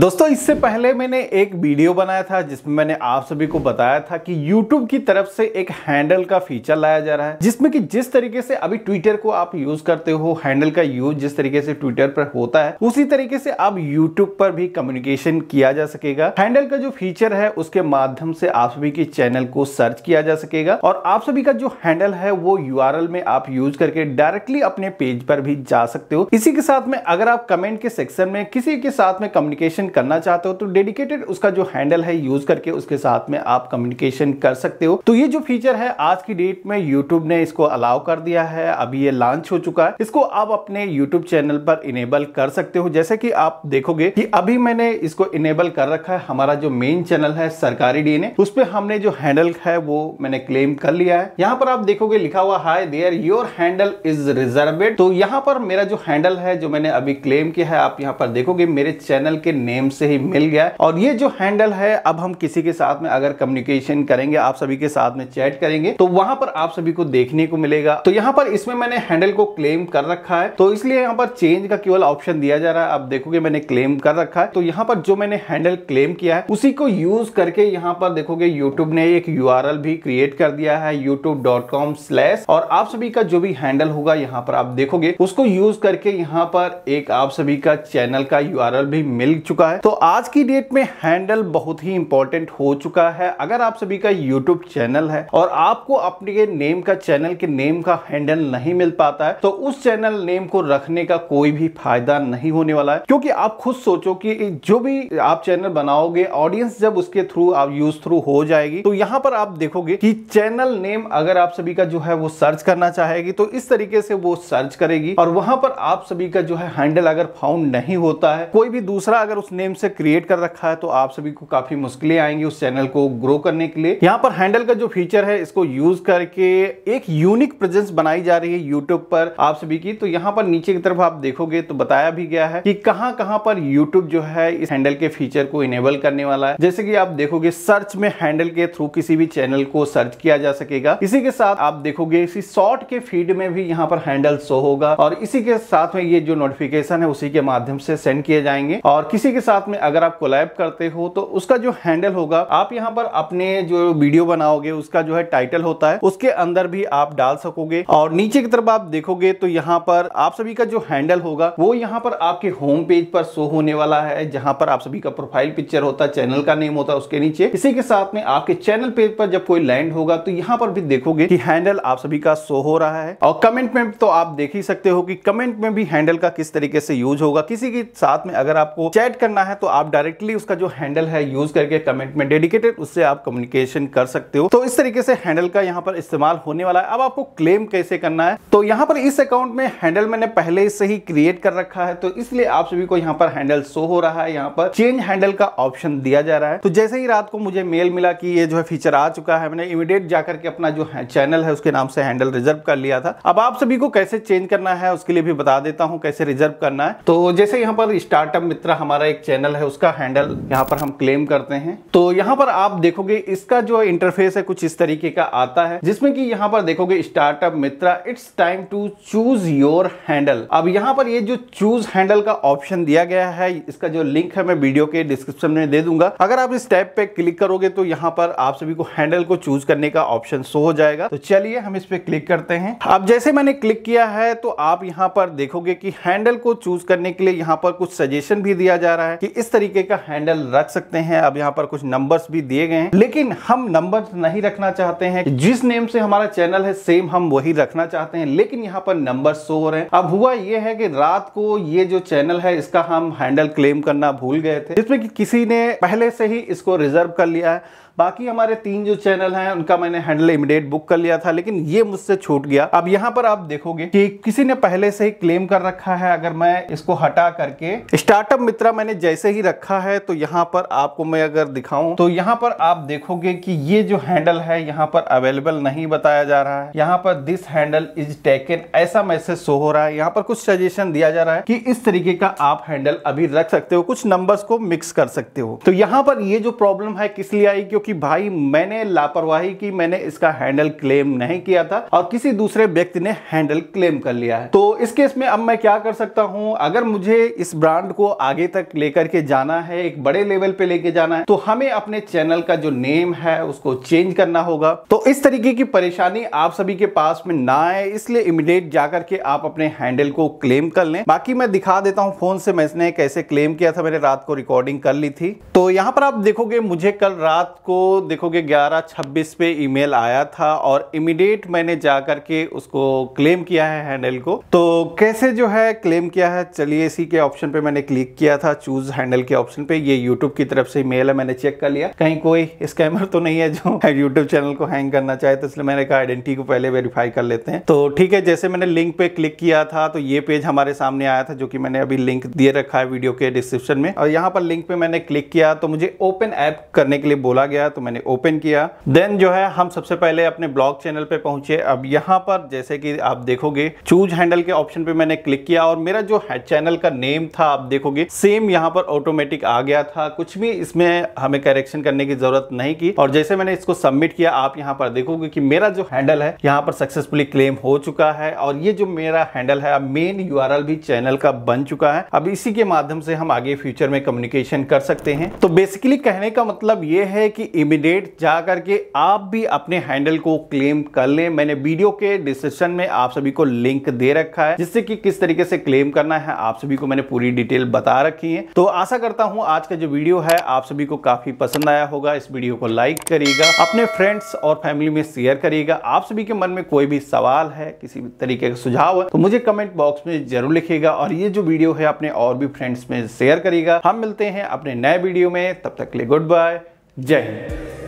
दोस्तों इससे पहले मैंने एक वीडियो बनाया था जिसमें मैंने आप सभी को बताया था कि YouTube की तरफ से एक हैंडल का फीचर लाया जा रहा है जिसमें कि जिस तरीके से अभी Twitter को आप यूज करते हो हैंडल का यूज जिस तरीके से Twitter पर होता है उसी तरीके से आप YouTube पर भी कम्युनिकेशन किया जा सकेगा हैंडल का जो फीचर है उसके माध्यम से आप सभी के चैनल को सर्च किया जा सकेगा और आप सभी का जो हैंडल है वो यू में आप यूज करके डायरेक्टली अपने पेज पर भी जा सकते हो इसी के साथ में अगर आप कमेंट के सेक्शन में किसी के साथ में कम्युनिकेशन कम्युनिकेशन करना चाहते हो तो डेडिकेटेड उसका जो हैंडल है यूज करके उसके साथ में आप कम्युनिकेशन कर सकते हो तो ये जो फीचर है आज की डेट में यूट्यूब ने इसको अलाउ कर दिया है अभी ये लॉन्च हो चुका है इसको आप अपने यूट्यूब चैनल पर इनेबल कर सकते हो जैसे की आप देखोगे की अभी मैंने इसको इनेबल कर रखा है हमारा जो मेन चैनल है सरकारी डी ने उसपे हमने जो हैंडल है वो मैंने क्लेम कर लिया है यहाँ पर आप देखोगे लिखा हुआ hi there your handle is reserved तो यहाँ पर मेरा जो हैंडल है जो मैंने अभी क्लेम किया है आप यहाँ पर देखोगे मेरे चैनल के नेम नेम से ही मिल गया और ये जो हैंडल है अब हम किसी के साथ में अगर कम्युनिकेशन करेंगे आप सभी के साथ में चैट करेंगे तो वहां पर आप सभी को देखने को मिलेगा तो यहाँ पर इसमें मैंने हैंडल को क्लेम कर रखा है तो इसलिए यहाँ पर चेंज का केवल ऑप्शन दिया जा रहा है आप देखोगे मैंने क्लेम कर रखा है तो यहाँ पर जो मैंने हैंडल क्लेम किया है उसी को यूज करके यहाँ पर देखोगे यूट्यूब ने एक यू भी क्रिएट कर दिया है यूट्यूब और आप सभी का जो भी हैंडल होगा यहाँ पर आप देखोगे उसको यूज करके यहाँ पर एक आप सभी का चैनल का यू भी मिल चुका चुका है तो आज की डेट में हैंडल बहुत ही इंपॉर्टेंट हो चुका है अगर आप सभी का यूट्यूब चैनल है और आपको अपने नेम का चैनल के नेम का हैंडल नहीं मिल पाता है तो उस चैनल नेम को रखने का कोई भी फायदा नहीं होने वाला है क्योंकि आप खुद सोचो कि जो भी आप चैनल बनाओगे ऑडियंस जब उसके थ्रू आप यूज थ्रू हो जाएगी तो यहाँ पर आप देखोगे कि चैनल नेम अगर आप सभी का जो है वो सर्च करना चाहेगी तो इस तरीके से वो सर्च करेगी और वहां पर आप सभी का जो है हैंडल अगर फाउंड नहीं होता है कोई भी दूसरा अगर उस नेम से क्रिएट कर रखा है तो आप सभी को काफ़ी मुश्किलें आएंगी उस चैनल को ग्रो करने के लिए यहाँ पर हैंडल का जो फीचर है इसको यूज करके एक यूनिक प्रेजेंस बनाई जा रही है यूट्यूब पर आप सभी की तो यहाँ पर नीचे की तरफ आप देखोगे तो बताया भी गया है कि कहाँ कहाँ पर यूट्यूब जो है इस हैंडल के फीचर को इनेबल करने वाला है जैसे कि आप देखोगे सर्च में हैंडल के थ्रू किसी भी चैनल को सर्च किया जा सकेगा इसी के साथ आप देखोगे इसी शॉर्ट के फीड में भी यहाँ पर हैंडल शो होगा और इसी के साथ में ये जो नोटिफिकेशन है उसी के माध्यम से सेंड किए जाएंगे और किसी के साथ में अगर आप कोलैब करते हो तो उसका जो हैंडल होगा आप यहाँ पर अपने जो वीडियो बनाओगे उसका जो है टाइटल होता है उसके अंदर भी आप डाल सकोगे और नीचे की तरफ आप देखोगे तो यहाँ पर आप सभी का जो हैंडल होगा वो यहाँ पर आपके होम पेज पर शो होने वाला है जहाँ पर आप सभी का प्रोफाइल पिक्चर होता है चैनल का नेम होता है उसके नीचे इसी के साथ में आपके चैनल पेज पर जब कोई लैंड होगा तो यहाँ पर भी देखोगे कि हैंडल आप सभी का शो हो रहा है और कमेंट में तो आप देख ही सकते हो कि कमेंट में भी हैंडल का किस तरीके से यूज होगा किसी के साथ में अगर आपको चैट करना है तो आप डायरेक्टली उसका जो हैंडल है यूज करके कमेंट में डेडिकेटेड उससे आप कम्युनिकेशन कर सकते हो तो इस तरीके से हैंडल का यहाँ पर इस्तेमाल होने वाला है अब आपको क्लेम कैसे करना है तो यहाँ पर इस अकाउंट में हैंडल मैंने पहले से ही क्रिएट कर रखा है तो इसलिए आप सभी को यहाँ पर हैंडल शो हो रहा है यहाँ पर चेंज हैंडल का ऑप्शन दिया जा रहा है तो जैसे ही रात को मुझे मेल मिला की ये जो है फीचर आ चुका है मैंने इमीडिएट जाकर के अपना जो है चैनल है उसके नाम से हैंडल रिजर्व कर लिया था अब आप सभी को कैसे चेंज करना है उसके लिए भी बता देता हूँ कैसे रिजर्व करना है तो जैसे यहाँ पर स्टार्टअप मित्र हमारा एक चैनल है उसका हैंडल यहाँ पर हम क्लेम करते हैं तो यहाँ पर आप देखोगे इसका जो इंटरफेस है कुछ इस तरीके का आता है जिसमें कि यहाँ पर देखोगे startup Mitra it's time to choose your handle अब यहाँ पर ये जो चूज हैंडल का ऑप्शन दिया गया है इसका जो लिंक है मैं वीडियो के डिस्क्रिप्शन में दे दूंगा अगर आप इस टैब पे क्लिक करोगे तो यहाँ पर आप सभी को हैंडल को चूज करने का ऑप्शन शो हो जाएगा तो चलिए हम इस पे क्लिक करते हैं अब जैसे मैंने क्लिक किया है तो आप यहाँ पर देखोगे कि हैंडल को चूज करने के लिए यहाँ पर कुछ सजेशन भी दिया जा रहा है है कि इस तरीके का हैंडल रख सकते हैं अब यहाँ पर कुछ नंबर्स भी दिए गए हैं लेकिन हम नंबर नहीं रखना चाहते हैं जिस नेम से हमारा चैनल है सेम हम वही रखना चाहते हैं लेकिन यहाँ पर नंबर शो हो रहे हैं अब हुआ ये है कि रात को ये जो चैनल है इसका हम हैंडल क्लेम करना भूल गए थे जिसमें कि किसी ने पहले से ही इसको रिजर्व कर लिया है बाकी हमारे तीन जो चैनल हैं उनका मैंने हैंडल इमिडिएट बुक कर लिया था लेकिन ये मुझसे छूट गया अब यहाँ पर आप देखोगे कि किसी ने पहले से ही क्लेम कर रखा है अगर मैं इसको हटा करके स्टार्टअप मित्रा मैंने जैसे ही रखा है तो यहाँ पर आपको मैं अगर दिखाऊं तो यहाँ पर आप देखोगे कि ये जो हैंडल है यहाँ पर अवेलेबल नहीं बताया जा रहा है यहाँ पर दिस हैंडल इज टेकन ऐसा मैसेज शो हो रहा है यहाँ पर कुछ सजेशन दिया जा रहा है कि इस तरीके का आप हैंडल अभी रख सकते हो कुछ नंबर्स को मिक्स कर सकते हो तो यहाँ पर ये जो प्रॉब्लम है किस लिए आई क्योंकि भाई मैंने लापरवाही की मैंने इसका हैंडल क्लेम नहीं किया था और किसी दूसरे व्यक्ति ने हैंडल क्लेम कर लिया है तो इस केस में अब मैं क्या कर सकता हूँ अगर मुझे इस ब्रांड को आगे तक ले लेकर के जाना है एक बड़े लेवल पे लेके जाना है तो हमें अपने चैनल का जो नेम है उसको चेंज करना होगा तो इस तरीके की परेशानी आप सभी के पास में ना आए इसलिए इमिडिएट जाकर के आप अपने हैंडल को क्लेम कर लें बाकी मैं दिखा देता हूँ फोन से मैंने कैसे क्लेम किया था मैंने रात को रिकॉर्डिंग कर ली थी तो यहाँ पर आप देखोगे मुझे कल रात को देखोगे ग्यारह छब्बीस पे ईमेल आया था और इमिडिएट मैंने जा करके उसको क्लेम किया है हैंडल को तो कैसे जो है क्लेम किया है चलिए इसी के ऑप्शन पे मैंने क्लिक किया था चूज हैंडल के ऑप्शन पे ये यूट्यूब की तरफ से मेल है मैंने चेक कर लिया कहीं कोई स्कैमर तो नहीं है जो यूट्यूब चैनल को हैंग करना चाहे तो इसलिए मैंने कहा आइडेंटिटी को पहले वेरीफाई कर लेते हैं तो ठीक है जैसे मैंने लिंक पे क्लिक किया था तो ये पेज हमारे सामने आया था जो की मैंने अभी लिंक दिए रखा है वीडियो के डिस्क्रिप्शन में और यहाँ पर लिंक पे मैंने क्लिक किया तो मुझे ओपन ऐप करने के लिए बोला गया तो मैंने ओपन किया देन जो है हम सबसे पहले अपने ब्लॉग चैनल पे पहुंचे अब यहाँ पर जैसे कि आप देखोगे चूज हैंडल के ऑप्शन पे मैंने क्लिक किया और मेरा जो चैनल का नेम था आप देखोगे सेम यहाँ पर ऑटोमेटिक आ गया था कुछ भी इसमें हमें करेक्शन करने की जरूरत नहीं की और जैसे मैंने इसको सबमिट किया आप यहाँ पर देखोगे की मेरा जो हैंडल है यहाँ पर सक्सेसफुली क्लेम हो चुका है और ये जो मेरा हैंडल है अब मेन यू भी चैनल का बन चुका है अब इसी के माध्यम से हम आगे फ्यूचर में कम्युनिकेशन कर सकते हैं तो बेसिकली कहने का मतलब ये है कि इमिडिएट जा करके आप भी अपने हैंडल को क्लेम कर लें मैंने वीडियो के डिस्क्रिप्शन में आप सभी को लिंक दे रखा है जिससे कि किस तरीके से क्लेम करना है आप सभी को मैंने पूरी डिटेल बता रखी है तो आशा करता हूँ आज का जो वीडियो है आप सभी को काफी पसंद आया होगा इस वीडियो को लाइक करिएगा अपने फ्रेंड्स और फैमिली में शेयर करिएगा आप सभी के मन में कोई भी सवाल है किसी भी तरीके का सुझाव है तो मुझे कमेंट बॉक्स में जरूर लिखिएगा और ये जो वीडियो है अपने और भी फ्रेंड्स में शेयर करिएगा हम मिलते हैं अपने नए वीडियो में तब तक के लिए गुड बाय जय हिंद